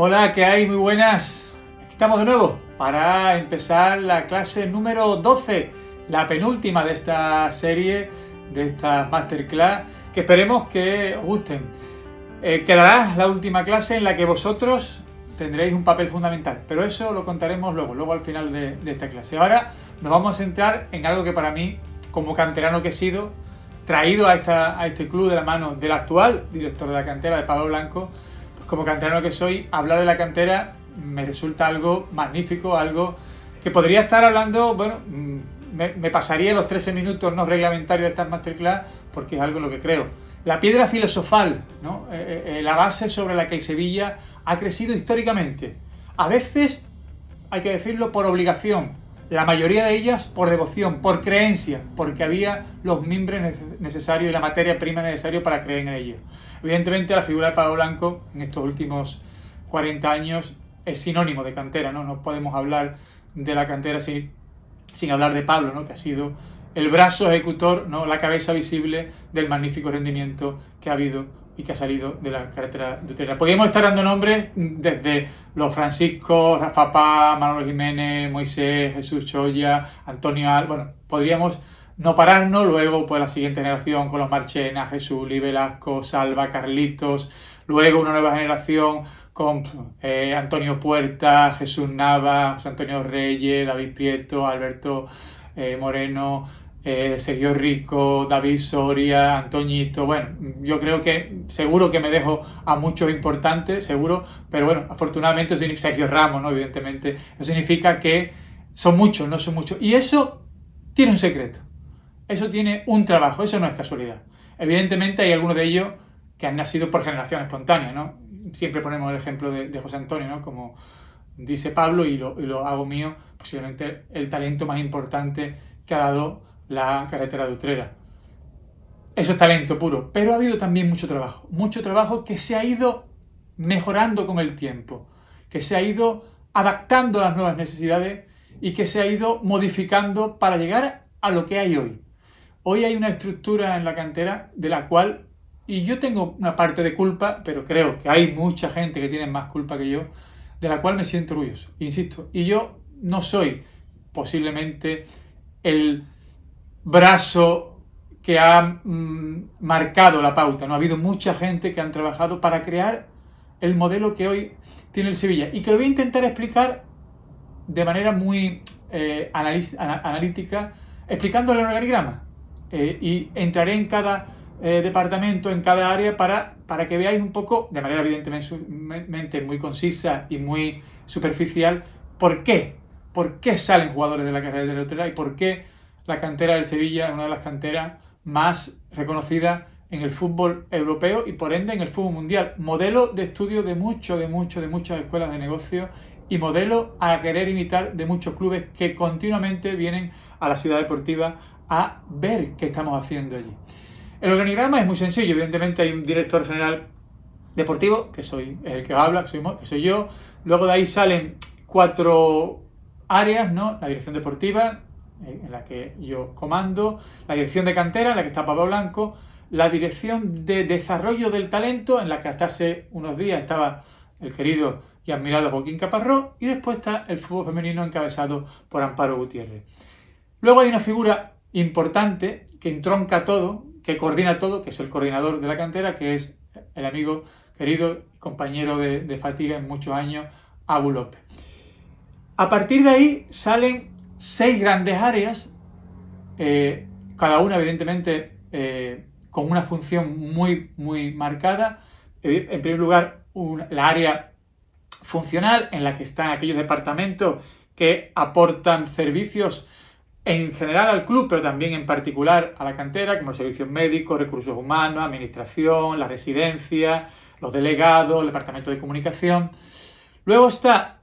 Hola, ¿qué hay? Muy buenas. Estamos de nuevo para empezar la clase número 12, la penúltima de esta serie, de esta masterclass, que esperemos que os gusten. Eh, quedará la última clase en la que vosotros tendréis un papel fundamental, pero eso lo contaremos luego, luego al final de, esta clase. Ahora nos vamos a centrar en algo que para mí, como canterano que he sido, traído a este club de la mano del actual director de la cantera, de Pablo Blanco, como canterano que soy, hablar de la cantera me resulta algo magnífico, algo que podría estar hablando, bueno, mm, me, pasaría los 13 minutos no reglamentarios de estas masterclass porque es algo en lo que creo. La piedra filosofal, ¿no? Eh, eh, eh, la base sobre la que el Sevilla ha crecido históricamente. A veces, hay que decirlo, por obligación, la mayoría de ellas por devoción, por creencia, porque había los mimbres necesarios y la materia prima necesaria para creer en ello. Evidentemente la figura de Pablo Blanco en estos últimos 40 años es sinónimo de cantera, ¿no? No podemos hablar de la cantera sin, sin hablar de Pablo, ¿no? Que ha sido el brazo ejecutor, ¿no? La cabeza visible del magnífico rendimiento que ha habido y que ha salido de la carretera de Podríamos estar dando nombres desde los Francisco, Rafa Pá, Manolo Jiménez, Moisés, Jesús Choya, Antonio Al. Bueno, podríamos no pararnos. Luego, pues la siguiente generación con los Marchena, Jesús, Libelasco, Salva, Carlitos. Luego, una nueva generación con eh, Antonio Puerta, Jesús Nava, Antonio Reyes, David Prieto, Alberto eh, Moreno, eh, Sergio Rico, David Soria, Antoñito. Bueno, yo creo que seguro que me dejo a muchos importantes, seguro, pero bueno, afortunadamente Sergio Ramos, ¿no? Evidentemente, eso significa que son muchos, no son muchos. Y eso tiene un secreto. Eso tiene un trabajo, eso no es casualidad. Evidentemente hay algunos de ellos que han nacido por generación espontánea, ¿no? Siempre ponemos el ejemplo de, José Antonio, ¿no? Como dice Pablo y lo, y lo, hago mío, posiblemente el talento más importante que ha dado la carretera de Utrera. Eso es talento puro, pero ha habido también mucho trabajo, mucho trabajo que se ha ido mejorando con el tiempo, que se ha ido adaptando a las nuevas necesidades y que se ha ido modificando para llegar a lo que hay hoy. Hoy hay una estructura en la cantera de la cual, y yo tengo una parte de culpa, pero creo que hay mucha gente que tiene más culpa que yo, de la cual me siento orgulloso, insisto. Y yo no soy posiblemente el brazo que ha mm, marcado la pauta. No ha habido mucha gente que han trabajado para crear el modelo que hoy tiene el Sevilla y que lo voy a intentar explicar de manera muy eh, analítica, explicándole el organigrama. Eh, y entraré en cada eh, departamento, en cada área, para, que veáis un poco, de manera evidentemente muy concisa y muy superficial, por qué, por qué salen jugadores de la carrera de la y por qué la cantera del Sevilla es una de las canteras más reconocidas en el fútbol europeo y por ende en el fútbol mundial. Modelo de estudio de mucho, de mucho, de muchas escuelas de negocio y modelo a querer imitar de muchos clubes que continuamente vienen a la ciudad deportiva a ver qué estamos haciendo allí. El organigrama es muy sencillo, evidentemente hay un director general deportivo, que soy el que habla, que soy, yo. Luego de ahí salen cuatro áreas, ¿no? La dirección deportiva, eh, en la que yo comando, la dirección de cantera, en la que está Pablo Blanco, la dirección de desarrollo del talento, en la que hasta hace unos días estaba el querido y admirado Joaquín Caparró. y después está el fútbol femenino encabezado por Amparo Gutiérrez. Luego hay una figura importante que entronca todo, que coordina todo, que es el coordinador de la cantera, que es el amigo querido compañero de, fatiga en muchos años, Abu López. A partir de ahí salen seis grandes áreas, eh, cada una evidentemente eh, con una función muy, muy marcada. Eh, en primer lugar, la área funcional en la que están aquellos departamentos que aportan servicios en general al club, pero también en particular a la cantera, como servicios médicos, recursos humanos, administración, la residencia, los delegados, el departamento de comunicación. Luego está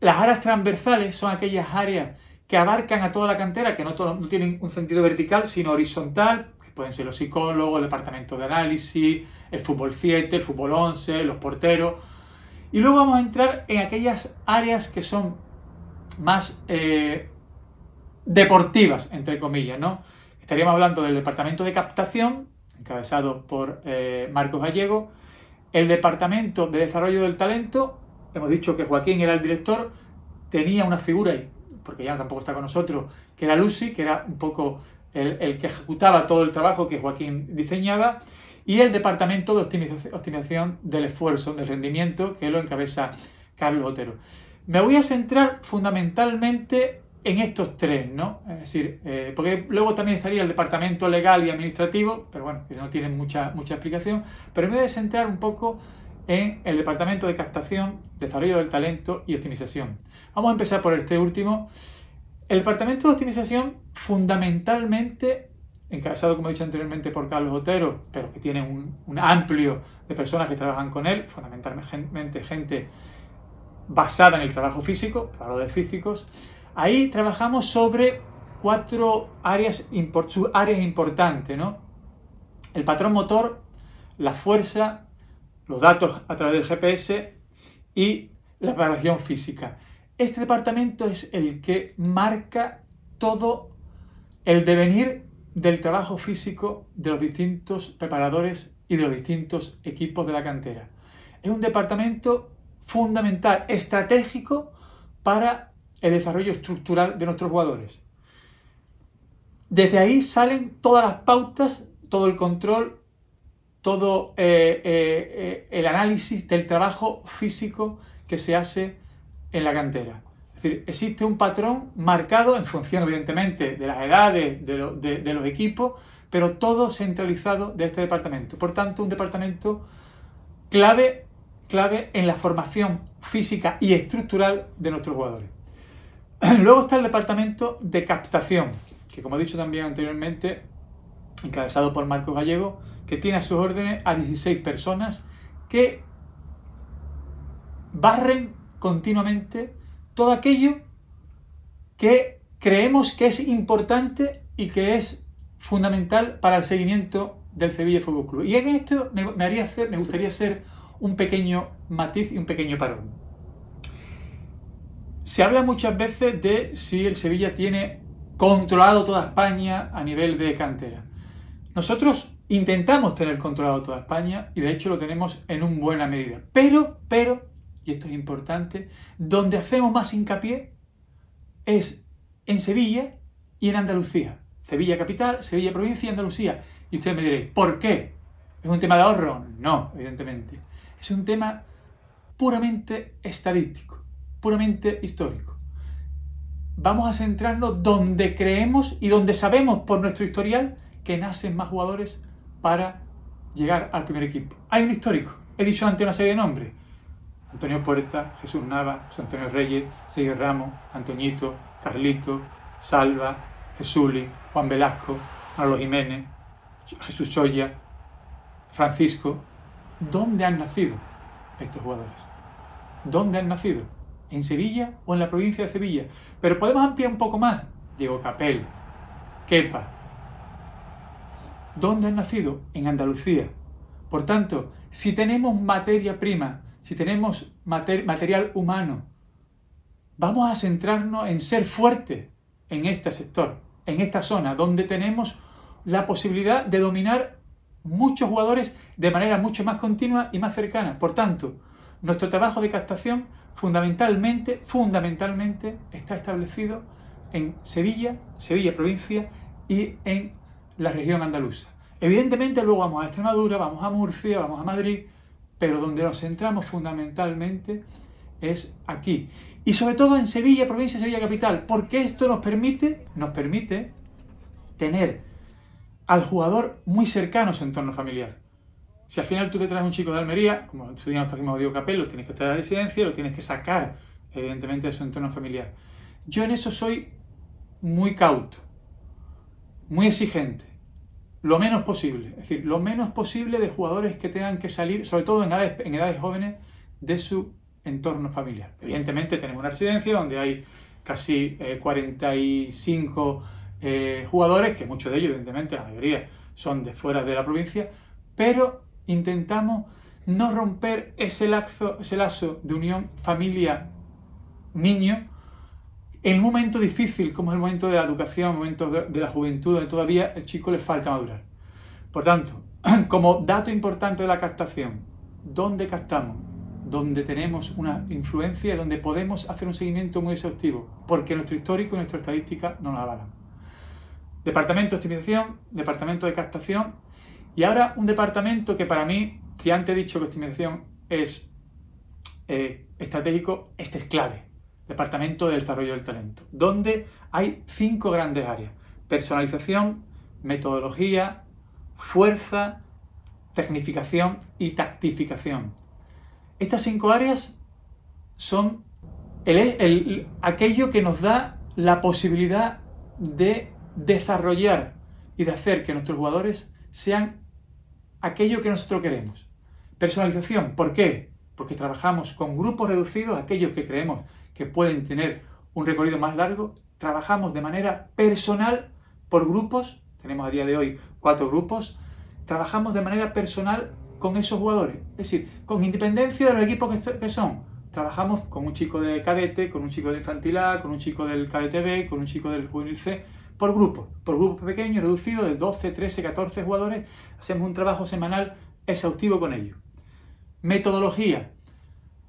las áreas transversales, son aquellas áreas que abarcan a toda la cantera, que no, tienen un sentido vertical, sino horizontal, que pueden ser los psicólogos, el departamento de análisis, el fútbol 7, el fútbol 11, los porteros. Y luego vamos a entrar en aquellas áreas que son más eh, deportivas, entre comillas, ¿no? Estaríamos hablando del departamento de captación, encabezado por eh, Marcos Gallego, el departamento de desarrollo del talento, hemos dicho que Joaquín era el director, tenía una figura, porque ya tampoco está con nosotros, que era Lucy, que era un poco el, que ejecutaba todo el trabajo que Joaquín diseñaba, y el departamento de optimización, optimización del esfuerzo, del rendimiento, que lo encabeza Carlos Otero. Me voy a centrar fundamentalmente en estos tres, ¿no? Es decir, eh, porque luego también estaría el departamento legal y administrativo, pero bueno, que no tiene mucha, mucha explicación, pero me voy a centrar un poco en el departamento de captación, desarrollo del talento y optimización. Vamos a empezar por este último. El departamento de optimización fundamentalmente encabezado, como he dicho anteriormente, por Carlos Otero, pero que tiene un, un, amplio de personas que trabajan con él, fundamentalmente gente basada en el trabajo físico, claro de físicos, Ahí trabajamos sobre cuatro áreas, importantes, ¿no? El patrón motor, la fuerza, los datos a través del GPS y la preparación física. Este departamento es el que marca todo el devenir del trabajo físico de los distintos preparadores y de los distintos equipos de la cantera. Es un departamento fundamental, estratégico para el desarrollo estructural de nuestros jugadores. Desde ahí salen todas las pautas, todo el control, todo eh, eh, eh, el análisis del trabajo físico que se hace en la cantera. Es decir, existe un patrón marcado en función, evidentemente, de las edades, de, de los equipos, pero todo centralizado de este departamento. Por tanto, un departamento clave, clave en la formación física y estructural de nuestros jugadores. Luego está el departamento de captación, que como he dicho también anteriormente, encabezado por Marcos Gallego, que tiene a sus órdenes a 16 personas que barren continuamente todo aquello que creemos que es importante y que es fundamental para el seguimiento del Sevilla Fútbol Club. Y en esto me, me gustaría hacer un pequeño matiz y un pequeño parón. Se habla muchas veces de si el Sevilla tiene controlado toda España a nivel de cantera. Nosotros intentamos tener controlado toda España y de hecho lo tenemos en una buena medida. Pero, pero, y esto es importante, donde hacemos más hincapié es en Sevilla y en Andalucía. Sevilla capital, Sevilla provincia y Andalucía. Y ustedes me diréis, ¿por qué? ¿Es un tema de ahorro? No, evidentemente. Es un tema puramente estadístico puramente histórico. Vamos a centrarnos donde creemos y donde sabemos por nuestro historial que nacen más jugadores para llegar al primer equipo. Hay un histórico, he dicho antes una serie de nombres. Antonio Puerta, Jesús Nava, José Antonio Reyes, Sergio Ramos, Antoñito, Carlito, Salva, Jesuli, Juan Velasco, Manolo Jiménez, Jesús Choya, Francisco. ¿Dónde han nacido estos jugadores? ¿Dónde han nacido? en Sevilla o en la provincia de Sevilla. Pero podemos ampliar un poco más. Diego Capel, Kepa. ¿Dónde han nacido? En Andalucía. Por tanto, si tenemos materia prima, si tenemos material humano, vamos a centrarnos en ser fuertes en este sector, en esta zona, donde tenemos la posibilidad de dominar muchos jugadores de manera mucho más continua y más cercana. Por tanto, nuestro trabajo de captación fundamentalmente, fundamentalmente está establecido en Sevilla, Sevilla provincia y en la región andaluza. Evidentemente luego vamos a Extremadura, vamos a Murcia, vamos a Madrid, pero donde nos centramos fundamentalmente es aquí. Y sobre todo en Sevilla, provincia y Sevilla capital, porque esto nos permite, nos permite tener al jugador muy cercano a su entorno familiar. Si al final tú te traes un chico de Almería, como estudiamos hasta aquí hemos Diego Capel, lo tienes que traer a residencia, lo tienes que sacar, evidentemente, de su entorno familiar. Yo en eso soy muy cauto, muy exigente, lo menos posible. Es decir, lo menos posible de jugadores que tengan que salir, sobre todo en edades, jóvenes, de su entorno familiar. Evidentemente tenemos una residencia donde hay casi 45 eh, eh, jugadores, que muchos de ellos, evidentemente, la mayoría son de fuera de la provincia, pero intentamos no romper ese lazo, ese lazo de unión familia-niño en un momento difícil como es el momento de la educación, el momento de la juventud, donde todavía el chico le falta madurar. Por tanto, como dato importante de la captación, ¿dónde captamos? Donde tenemos una influencia y donde podemos hacer un seguimiento muy exhaustivo, porque nuestro histórico y nuestra estadística no lo avalan. Departamento de optimización, departamento de captación, y ahora un departamento que para mí, si antes he dicho que optimización es eh, estratégico, este es clave. Departamento del Desarrollo del Talento, donde hay cinco grandes áreas. Personalización, metodología, fuerza, tecnificación y tactificación. Estas cinco áreas son el, aquello que nos da la posibilidad de desarrollar y de hacer que nuestros jugadores sean aquello que nosotros queremos. Personalización, ¿por qué? Porque trabajamos con grupos reducidos, aquellos que creemos que pueden tener un recorrido más largo, trabajamos de manera personal por grupos, tenemos a día de hoy cuatro grupos, trabajamos de manera personal con esos jugadores, es decir, con independencia de los equipos que son, trabajamos con un chico de cadete, con un chico de infantil A, con un chico del B, con un chico del juvenil C, por grupo, por grupos pequeños, reducidos de 12, 13, 14 jugadores. Hacemos un trabajo semanal exhaustivo con ellos. Metodología.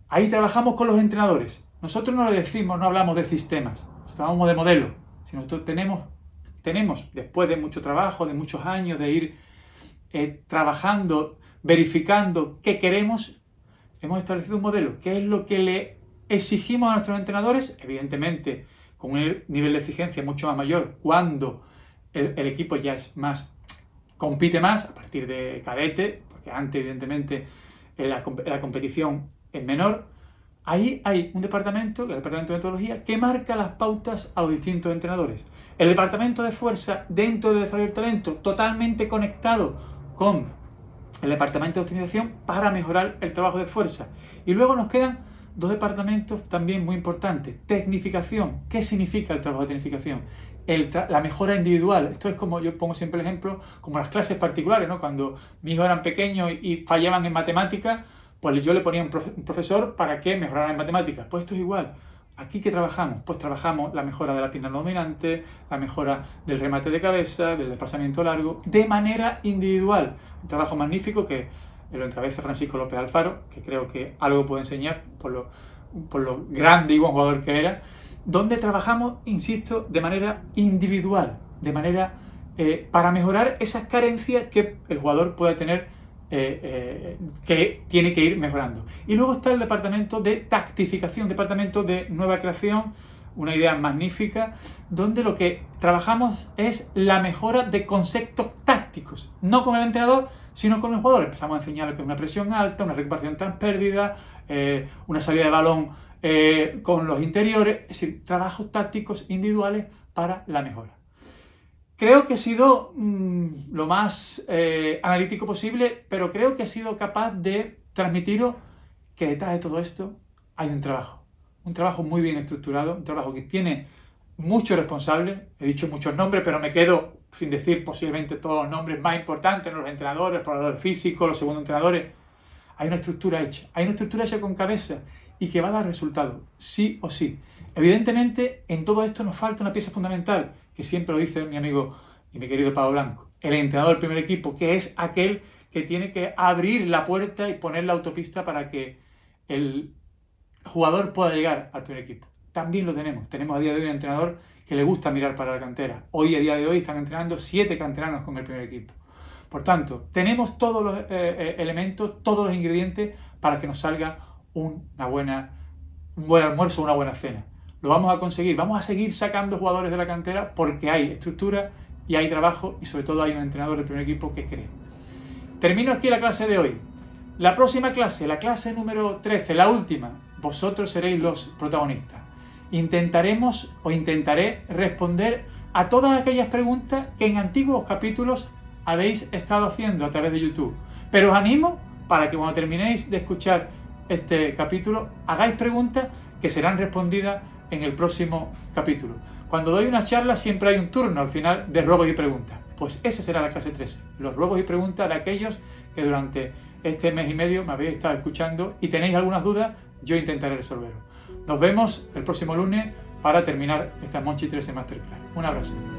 Ahí trabajamos con los entrenadores. Nosotros no lo decimos, no hablamos de sistemas, hablamos de modelo. Si nosotros tenemos, tenemos, después de mucho trabajo, de muchos años, de ir eh, trabajando, verificando qué queremos, hemos establecido un modelo. ¿Qué es lo que le exigimos a nuestros entrenadores? Evidentemente, con un nivel de exigencia mucho más mayor cuando el, equipo ya es más, compite más a partir de cadete, porque antes evidentemente eh, la, la competición es menor, Ahí hay un departamento, el departamento de metodología, que marca las pautas a los distintos entrenadores. El departamento de fuerza dentro del desarrollo del talento, totalmente conectado con el departamento de optimización para mejorar el trabajo de fuerza. Y luego nos quedan Dos departamentos también muy importantes. Tecnificación. ¿Qué significa el trabajo de tecnificación? El la mejora individual. Esto es como, yo pongo siempre el ejemplo, como las clases particulares, ¿no? Cuando mis hijos eran pequeños y fallaban en matemáticas, pues yo le ponía un, profesor para que mejorara en matemáticas. Pues esto es igual. ¿Aquí qué trabajamos? Pues trabajamos la mejora de la pierna dominante, la mejora del remate de cabeza, del desplazamiento largo, de manera individual. Un trabajo magnífico que lo encabeza Francisco López Alfaro, que creo que algo puede enseñar por lo, grande y buen jugador que era, donde trabajamos, insisto, de manera individual, de manera eh, para mejorar esas carencias que el jugador puede tener, eh, eh, que tiene que ir mejorando. Y luego está el departamento de tactificación, departamento de nueva creación, una idea magnífica, donde lo que trabajamos es la mejora de conceptos tácticos, no con el entrenador, sino con los jugadores. empezamos a enseñarle que es una presión alta, una recuperación tan pérdida, eh, una salida de balón eh, con los interiores, es decir, trabajos tácticos individuales para la mejora. Creo que he sido mm, lo más eh, analítico posible, pero creo que he sido capaz de transmitiros que detrás de todo esto hay un trabajo, un trabajo muy bien estructurado, un trabajo que tiene muchos responsables, he dicho muchos nombres, pero me quedo sin decir posiblemente todos los nombres más importantes, los entrenadores, los entrenadores físicos, los segundos entrenadores. Hay una estructura hecha, hay una estructura hecha con cabeza y que va a dar resultados, sí o sí. Evidentemente, en todo esto nos falta una pieza fundamental, que siempre lo dice mi amigo y mi querido Pablo Blanco, el entrenador del primer equipo, que es aquel que tiene que abrir la puerta y poner la autopista para que el jugador pueda llegar al primer equipo también lo tenemos. Tenemos a día de hoy un entrenador que le gusta mirar para la cantera. Hoy, a día de hoy, están entrenando siete canteranos con el primer equipo. Por tanto, tenemos todos los eh, eh, elementos, todos los ingredientes para que nos salga una buena, un buen almuerzo, una buena cena. Lo vamos a conseguir, vamos a seguir sacando jugadores de la cantera porque hay estructura y hay trabajo y sobre todo hay un entrenador del primer equipo que cree. Termino aquí la clase de hoy. La próxima clase, la clase número 13, la última, vosotros seréis los protagonistas. Intentaremos o intentaré responder a todas aquellas preguntas que en antiguos capítulos habéis estado haciendo a través de YouTube. Pero os animo para que cuando terminéis de escuchar este capítulo hagáis preguntas que serán respondidas en el próximo capítulo. Cuando doy una charla siempre hay un turno al final de ruegos y preguntas. Pues esa será la clase 13, los ruegos y preguntas de aquellos que durante este mes y medio me habéis estado escuchando y tenéis algunas dudas, yo intentaré resolverlo. Nos vemos el próximo lunes para terminar esta Monchi 13 Masterclass. Un abrazo.